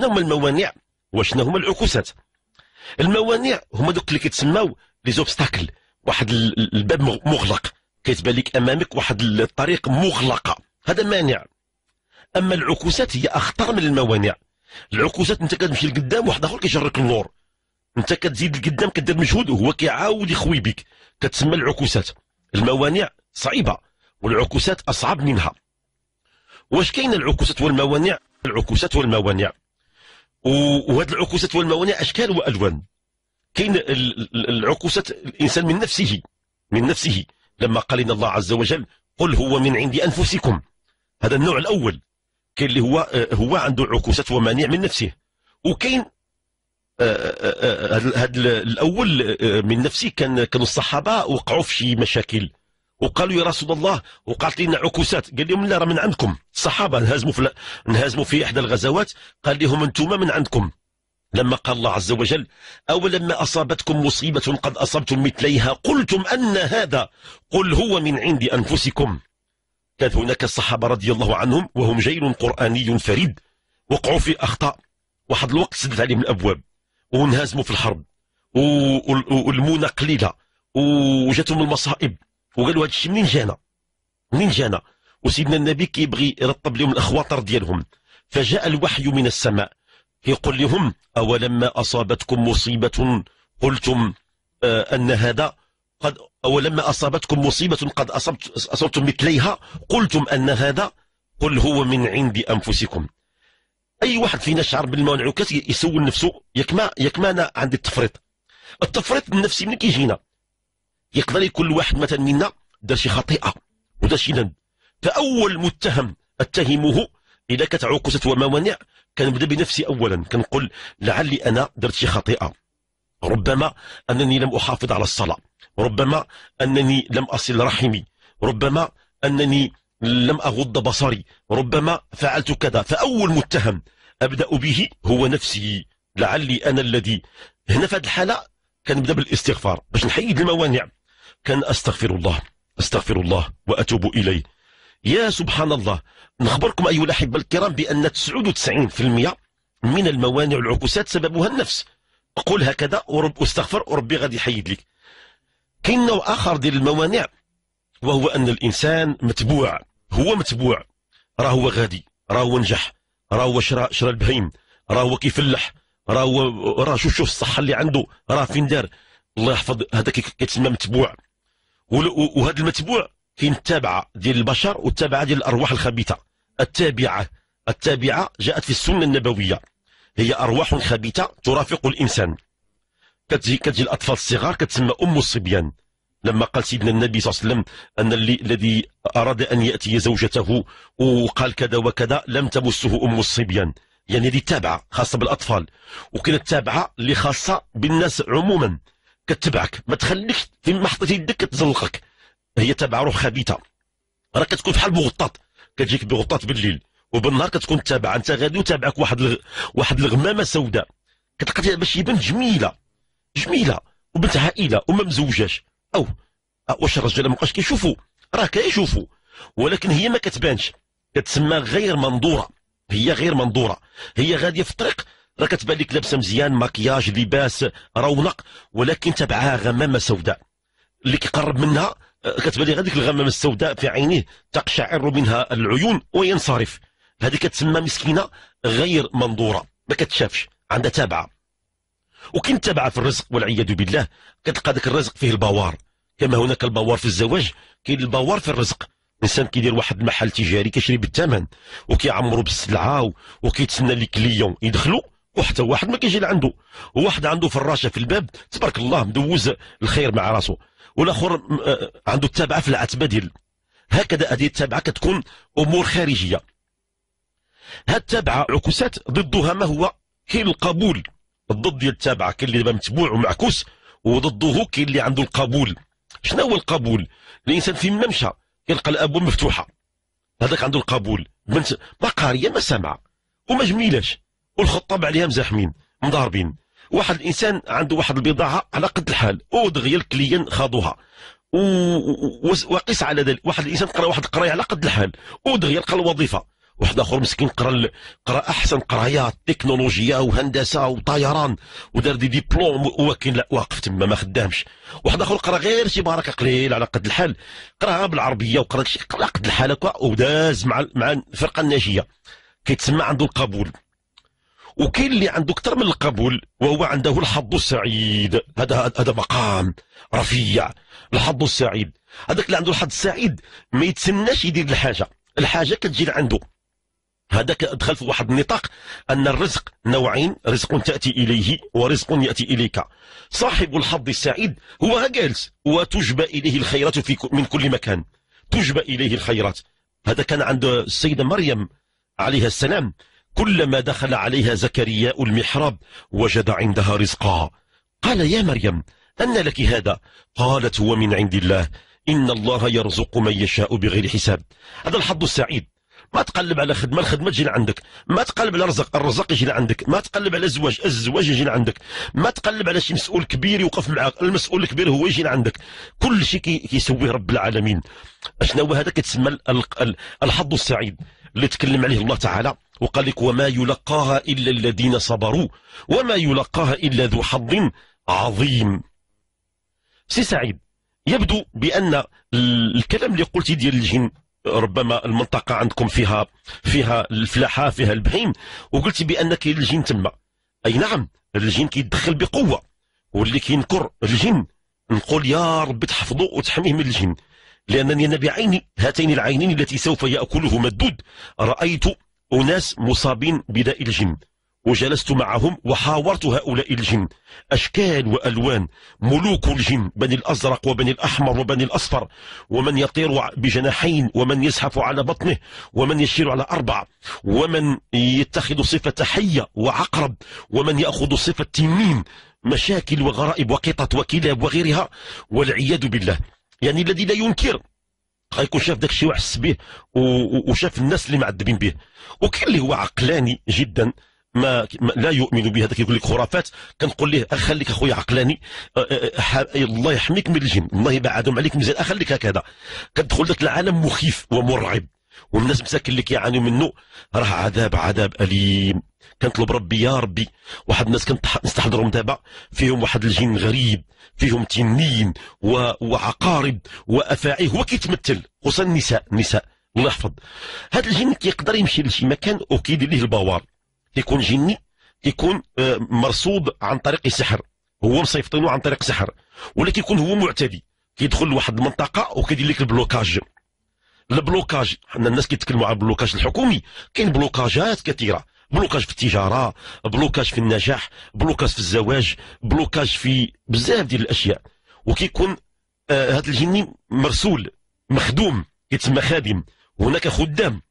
شنو هما الموانع وشنو هما العكوسات الموانع هما دوك اللي كيتسموا لي زوبستاكل واحد الباب مغلق كيتبان لك امامك واحد الطريق مغلقه هذا مانع اما العكوسات هي اخطر من الموانع العكوسات انت كتمشي لقدام واحد اخر كيجرك النور انت كتزيد لقدام كدير مجهود وهو كيعاود يخوي بك كتسمى العكوسات الموانع صعيبه والعكوسات اصعب منها واش كاين العكوسات والموانع العكوسات والموانع وهذه العكوسات والموانع اشكال والوان كاين العكوسات الانسان من نفسه من نفسه لما قال لنا الله عز وجل قل هو من عند انفسكم هذا النوع الاول كاين اللي هو آه، هو عنده عكوسات ومانع من نفسه وكاين هذا آه، آه، الاول من نفسه كان كانوا الصحابه وقعوا في شي مشاكل وقالوا يا رسول الله وقعت لنا عكوسات قال لهم لا راه من عندكم الصحابه انهزموا في انهزموا في احدى الغزوات قال لهم انتم من عندكم لما قال الله عز وجل أو لما أصابتكم مصيبة قد أصبتم مثليها قلتم أن هذا قل هو من عند أنفسكم كان هناك الصحابة رضي الله عنهم وهم جيل قرآني فريد وقعوا في أخطاء واحد الوقت سدت عليهم الأبواب وانهزموا في الحرب والمونة قليلة وجاتهم المصائب وقال له هذا الشيء منين جانا منين جانا وسيدنا النبي كيبغي يرطب لهم الاخواطر ديالهم فجاء الوحي من السماء يقول لهم اولما اصابتكم مصيبه قلتم آه، ان هذا قد اولما اصابتكم مصيبه قد اصبت اصبتم مثليها قلتم ان هذا قل هو من عند انفسكم اي واحد فينا شعر بالمنعكس يسول نفسه ياك ما ياك ما انا عندي التفريط التفريط النفسي من كيجينا يقدر يكون واحد مثلا منا دار شي خطيئه ودار شي ذنب فاول متهم اتهمه اذا كانت عكوسات وموانع كنبدا بنفسي اولا كنقول لعلي انا درت شي خطيئه ربما انني لم احافظ على الصلاه ربما انني لم اصل رحمي ربما انني لم اغض بصري ربما فعلت كذا فاول متهم ابدا به هو نفسي لعلي انا الذي هنا في هذه الحاله كنبدا بالاستغفار باش نحيد الموانع كان أستغفر الله أستغفر الله وأتوب إليه يا سبحان الله نخبركم أيها الأحبة الكرام بأن 99% من الموانع والعكوسات سببها النفس قل هكذا ورب استغفر وربي غادي يحيد لك كاين نوع آخر ديال الموانع وهو أن الإنسان متبوع هو متبوع راه هو غادي راه هو نجح راه هو شرى شرى البهيم راه هو كيفلح راه هو راه شوف شوف الصحة اللي عنده راه فين دار الله يحفظ هذا كيتسمى متبوع وهذا المتبوع كاين التابعه ديال البشر والتابعه ديال الارواح الخبيثه التابعه التابعه جاءت في السنه النبويه هي ارواح خبيثه ترافق الانسان كتجي كتجي الاطفال الصغار كتسمى ام الصبيان لما قال سيدنا النبي صلى الله عليه وسلم ان اللي الذي اراد ان ياتي زوجته وقال كذا وكذا لم تمسه ام الصبيان يعني هذه تابعه خاصه بالاطفال وكاين التابعه اللي خاصه بالناس عموما كتبعك ما تخليكش في محطه حطيت يدك كتزلقك هي تابعه روح خبيثه راه كتكون بحال بغطاط كتجيك بغطاط بالليل وبالنهار كتكون تابعه انت غادي وتابعك واحد الغ... واحد الغمامه سوداء كتلقى باش يبان جميله جميله وبنت عائله وما مزوجاش او أه، واش الرجال ما بقاش كيشوفوا راه كيشوفوا ولكن هي ما كتبانش كتسمى غير منظوره هي غير منظوره هي غاديه في الطريق راه كتبان لك لابسه مزيان ماكياج لباس رونق ولكن تبعها غمامه سوداء اللي كيقرب منها آه، كتبان لي هذيك الغمامه السوداء في عينيه تقشعر منها العيون وينصرف هذه كتسمى مسكينه غير منظوره ما كتشافش عندها تابعه وكين تابعه في الرزق والعياذ بالله كتلقى ذاك الرزق فيه البوار كما هناك البوار في الزواج كاين البوار في الرزق الانسان كيدير واحد المحل تجاري كيشري بالثمن وكيعمرو بالسلعه وكيتسنى لي كليون يدخلوا وحتى واحد ما كيجي لعنده واحد عنده فراشه في الباب تبارك الله مدوز الخير مع راسه والاخر آه، عنده التابعه في العتبه ديال هكذا هذه التابعه كتكون امور خارجيه هاد التابعه عكوسات ضدها ما هو كاين القبول الضد ديال التابعه كاين اللي متبوع ومعكوس وضده كاين اللي عنده القبول شنو هو القبول الانسان في ما مشى كيلقى الابواب مفتوحه هذاك عنده القبول بنت ما قاريه ما سامعه وما جميلاش والخطاب عليها مزاحمين مضاربين واحد الانسان عنده واحد البضاعه على قد الحال دغيا الكليان خاضوها وقيس على ذلك واحد الانسان قرا واحد القرايه على قد الحال دغيا لقى الوظيفه واحد اخر مسكين قرا قرا احسن قرايه تكنولوجيا وهندسه وطيران ودار دي ديبلوم ولكن لا واقف تما ما خدامش واحد اخر قرا غير شي بركه قليل على قد الحال قراها بالعربيه وقرا على قد الحال وداز مع مع الفرقه الناجيه كيتسمى عنده القبول وكاين اللي عنده اكثر من القبول وهو عنده الحظ السعيد هذا هذا مقام رفيع الحظ السعيد هذاك اللي عنده الحظ السعيد ما يتسناش يدير الحاجه الحاجه كتجي عنده هذاك دخل في واحد النطاق ان الرزق نوعين رزق تاتي اليه ورزق ياتي اليك صاحب الحظ السعيد هو جالس وتجبى اليه الخيرات في من كل مكان تجبى اليه الخيرات هذا كان عند السيده مريم عليها السلام كلما دخل عليها زكرياء المحراب وجد عندها رزقا قال يا مريم أن لك هذا قالت هو من عند الله إن الله يرزق من يشاء بغير حساب هذا الحظ السعيد ما تقلب على خدمة الخدمة تجي لعندك ما تقلب على رزق الرزق يجي لعندك ما تقلب على زواج الزواج يجي لعندك ما تقلب على شي مسؤول كبير يوقف معك المسؤول الكبير هو يجي لعندك كل شيء كيسويه رب العالمين اشنو هذا كتسمى الحظ السعيد اللي تكلم عليه الله تعالى وقال لك وما يلقاها إلا الذين صبروا وما يلقاها إلا ذو حظ عظيم سي سعيد يبدو بأن الكلام اللي قلتي ديال الجن ربما المنطقة عندكم فيها فيها الفلاحة فيها البهيم وقلتي بأن كاين الجن تما أي نعم الجن كيدخل بقوة واللي كينكر الجن نقول يا رب تحفظه وتحميه من الجن لأنني أنا بعيني هاتين العينين التي سوف يأكلهما الدود رأيت أناس مصابين بداء الجن وجلست معهم وحاورت هؤلاء الجن أشكال وألوان ملوك الجن بني الأزرق وبني الأحمر وبني الأصفر ومن يطير بجناحين ومن يزحف على بطنه ومن يشير على أربع ومن يتخذ صفة حية وعقرب ومن يأخذ صفة تنين مشاكل وغرائب وقطط وكلاب وغيرها والعياذ بالله يعني الذي لا ينكر غيكون شاف داك الشيء وحس به وشاف الناس اللي معذبين به وكاين اللي هو عقلاني جدا ما لا يؤمن بها هذا كيقول لك خرافات كنقول له اخليك اخويا عقلاني أه، أه، أه، الله يحميك من الجن الله يبعدهم عليك مزال اخليك هكذا كتدخل ذاك العالم مخيف ومرعب والناس مساكن اللي كيعانيو منه راه عذاب عذاب اليم كنطلب ربي يا ربي واحد الناس كنستحضرهم دابا فيهم واحد الجن غريب فيهم تنين و... وعقارب وافاعي هو كيتمثل خصوصا النساء النساء الله يحفظ هذا الجن كيقدر يمشي لشي مكان وكيدير ليه البوار كيكون جني كيكون آه، مرصود عن طريق سحر هو مصيفطينو عن طريق سحر ولا كيكون هو معتدي كيدخل لواحد المنطقه وكيدير لك البلوكاج البلوكاج حنا الناس كيتكلموا على البلوكاج الحكومي كاين بلوكاجات كثيره بلوكاج في التجاره بلوكاج في النجاح بلوكاج في الزواج بلوكاج في بزاف ديال الاشياء وكيكون آه هذا الجني مرسول مخدوم كيتسمى خادم هناك خدام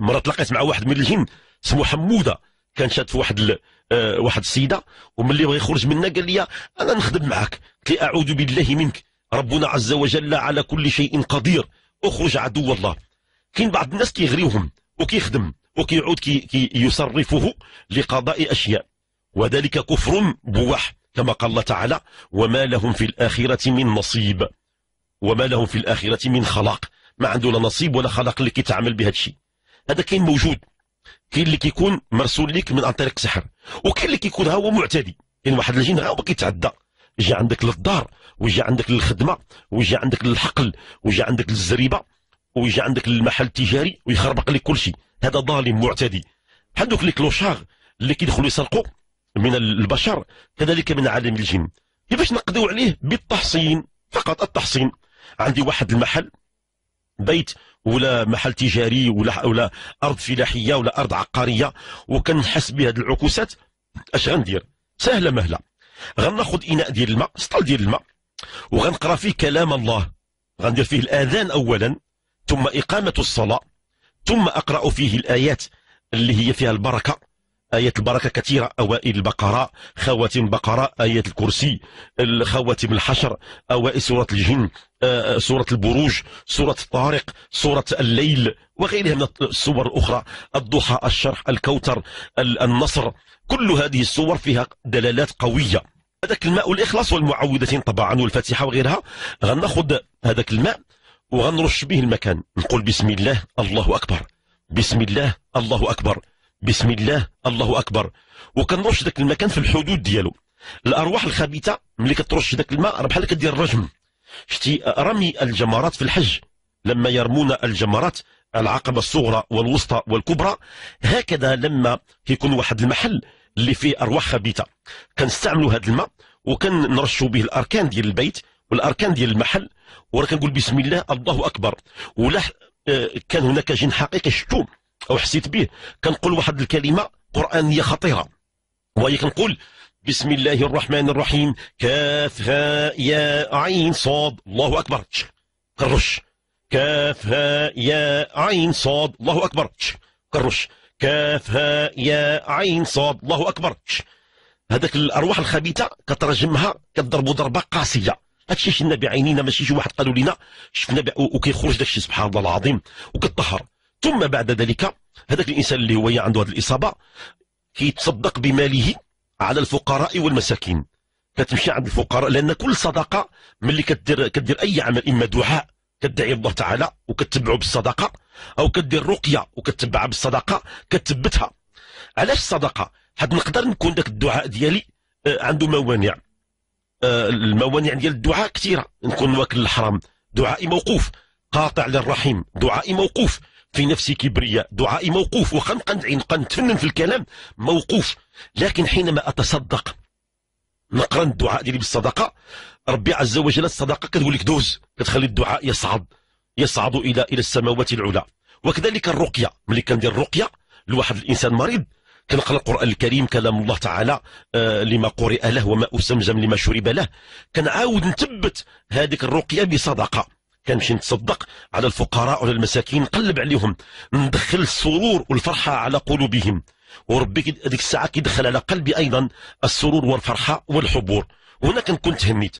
مره تلاقيت مع واحد من الجن اسمه حموده كان شاد في واحد آه واحد السيده وملي بغى يخرج منها قال لي انا نخدم معك قلت لي اعوذ بالله منك ربنا عز وجل على كل شيء قدير اخرج عدو الله كاين بعض الناس كيغريوهم وكيخدم وكيعود كي يصرفه لقضاء أشياء وذلك كفر بواح كما قال الله تعالى وما لهم في الآخرة من نصيب وما لهم في الآخرة من خلاق ما عنده لا نصيب ولا خلاق اللي كيتعامل بهذا الشيء هذا كاين موجود كاين اللي كيكون مرسول لك من عن طريق سحر وكاين اللي كيكون ها هو معتدي كاين واحد الجن ها هو كيتعدى جا عندك للدار وجا عندك للخدمه وجا عندك للحقل وجا عندك للزريبه ويجي عندك للمحل التجاري ويخربق لك كل شيء هذا ظالم معتدي بحال دوك لي كلوشار اللي كيدخلوا يسرقوا من البشر كذلك من عالم الجن كيفاش نقضيو عليه بالتحصين فقط التحصين عندي واحد المحل بيت ولا محل تجاري ولا ولا ارض فلاحيه ولا ارض عقاريه وكنحس بهذه العكوسات اش غندير سهله مهله غناخذ اناء ديال الماء سطل ديال الماء وغنقرا فيه كلام الله غندير فيه الاذان اولا ثم اقامه الصلاه ثم اقرا فيه الايات اللي هي فيها البركه ايات البركة كثيرة أوائل البقرة خواتم البقرة ايات الكرسي خواتم الحشر أوائل سورة الجن سورة البروج سورة الطارق سورة الليل وغيرها من السور الأخرى الضحى الشرح الكوثر النصر كل هذه السور فيها دلالات قوية هذاك الماء والاخلاص والمعوذتين طبعا والفاتحه وغيرها غناخذ هذاك الماء وغنرش به المكان نقول بسم الله الله اكبر بسم الله الله اكبر بسم الله الله اكبر وكنرش ذاك المكان في الحدود ديالو الارواح الخبيثه ملي كترش ذاك الماء راه بحال كدير الرجم شتي رمي الجمرات في الحج لما يرمون الجمرات العقبة الصغرى والوسطى والكبرى هكذا لما كيكون واحد المحل اللي فيه ارواح خبيثه كنستعملوا هذا الماء وكنرشوا به الاركان ديال البيت والاركان ديال المحل وراه كنقول بسم الله الله اكبر ولا آه، كان هناك جن حقيقي شفتو او حسيت به كنقول واحد الكلمه قرانيه خطيره وهي كنقول بسم الله الرحمن الرحيم كاف ها يا عين صاد الله اكبر كرش ها يا عين صاد الله اكبر كرش كاف ها يا عين صاد الله أكبر هذاك الأرواح الخبيثة كترجمها كضرب ضربة قاسية هادشي شفنا بعينينا ماشي شي واحد قالوا لنا شفنا وكيخرج داكشي سبحان الله العظيم وكتطهر ثم بعد ذلك هذاك الانسان اللي هو عنده هذه الاصابه كيتصدق بماله على الفقراء والمساكين كتمشي عند الفقراء لان كل صدقه ملي كدير كدير اي عمل اما دعاء كدعي الله تعالى وكتبعو بالصدقه او كدير رقيه وكتبعها بالصدقه كتثبتها علاش الصدقه حد نقدر نكون داك الدعاء ديالي آه، عنده موانع آه، الموانع ديال الدعاء كثيره نكون واكل الحرام دعائي موقوف قاطع للرحيم دعائي موقوف في نفسي كبرياء دعائي موقوف وخا نبقى ندعي نبقى نتفنن في الكلام موقوف لكن حينما اتصدق نقرا الدعاء ديالي بالصدقه ربي عز وجل الصدقة كتقول لك دوز كتخلي الدعاء يصعد يصعد إلى إلى السماوات العلى وكذلك الرقية ملي كندير الرقية لواحد الإنسان مريض كنقرا القران الكريم كلام الله تعالى آه لما قرئ له وماء أسمزم لما شرب له كنعاود نثبت هذيك الرقيه بصدقه كنمشي نتصدق على الفقراء وعلى المساكين نقلب عليهم ندخل السرور والفرحه على قلوبهم وربي هذيك الساعه كيدخل على قلبي ايضا السرور والفرحه والحبور هنا كنكون تهنيت